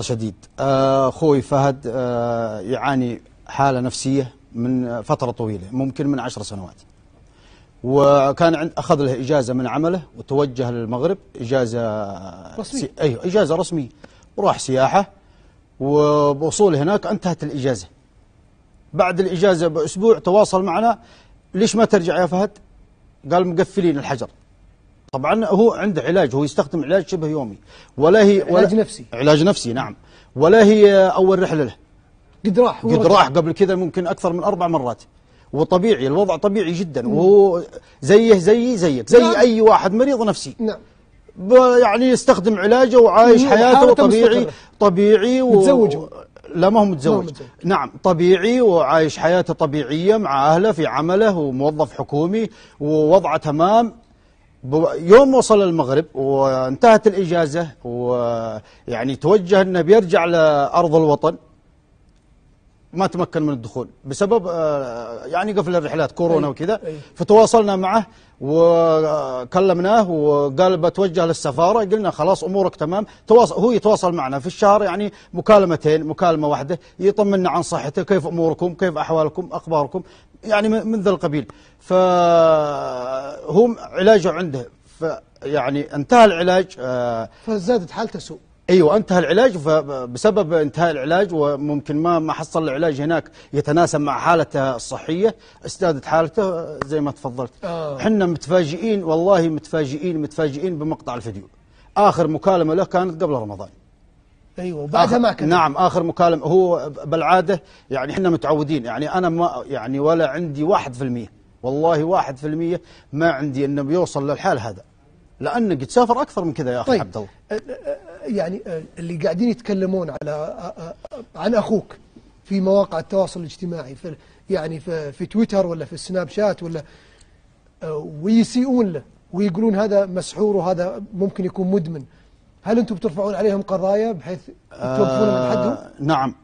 شديد آه، أخوي فهد آه، يعاني حالة نفسية من فترة طويلة ممكن من عشر سنوات وكان عند أخذ له إجازة من عمله وتوجه للمغرب إجازة رسمية سي... أيوه إجازة رسمية وراح سياحة وبوصول هناك انتهت الإجازة بعد الإجازة بأسبوع تواصل معنا ليش ما ترجع يا فهد قال مقفلين الحجر طبعا هو عنده علاج هو يستخدم علاج شبه يومي ولا هي ولا علاج نفسي علاج نفسي نعم ولا هي اول رحله له قد راح قد راح قبل كذا ممكن اكثر من اربع مرات وطبيعي الوضع طبيعي جدا وهو زيه زيي زيك زي نعم. اي واحد مريض نفسي نعم يعني يستخدم علاجه وعايش نعم، حياته طبيعي مستقرة. طبيعي و... متزوج لا ما هو متزوج نعم طبيعي وعايش حياته طبيعية مع أهله في عمله وموظف حكومي ووضعه تمام يوم وصل المغرب وانتهت الإجازة ويعني توجه أنه بيرجع لأرض الوطن ما تمكن من الدخول بسبب آه، يعني قفل الرحلات كورونا وكذا فتواصلنا معه وكلمناه وقال بتوجه للسفاره قلنا خلاص امورك تمام تواصل هو يتواصل معنا في الشهر يعني مكالمتين مكالمه واحده يطمنا عن صحته كيف اموركم كيف احوالكم اخباركم يعني من ذا القبيل فهم علاجه عنده يعني انتهى العلاج آه، فزادت حالته سوء ايوه انتهى العلاج فبسبب انتهاء العلاج وممكن ما ما حصل العلاج هناك يتناسب مع حالته الصحيه استادت حالته زي ما تفضلت احنا آه. متفاجئين والله متفاجئين متفاجئين بمقطع الفيديو اخر مكالمه له كانت قبل رمضان ايوه بعدها ما كان نعم اخر مكالمه هو بالعاده يعني احنا متعودين يعني انا ما يعني ولا عندي 1% والله 1% ما عندي انه بيوصل للحال هذا لانه قد سافر اكثر من كذا يا اخي طيب. عبد الله أه، أه، يعني آه، اللي قاعدين يتكلمون على آه، آه، عن أخوك في مواقع التواصل الاجتماعي في يعني في, في تويتر ولا في السناب شات ولا ويسيئون له ويقولون هذا مسحور وهذا ممكن يكون مدمن هل أنتم بترفعون عليهم قضايا بحيث توقفون من حدهم؟ آه نعم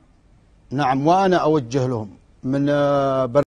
نعم وأنا أوجه لهم من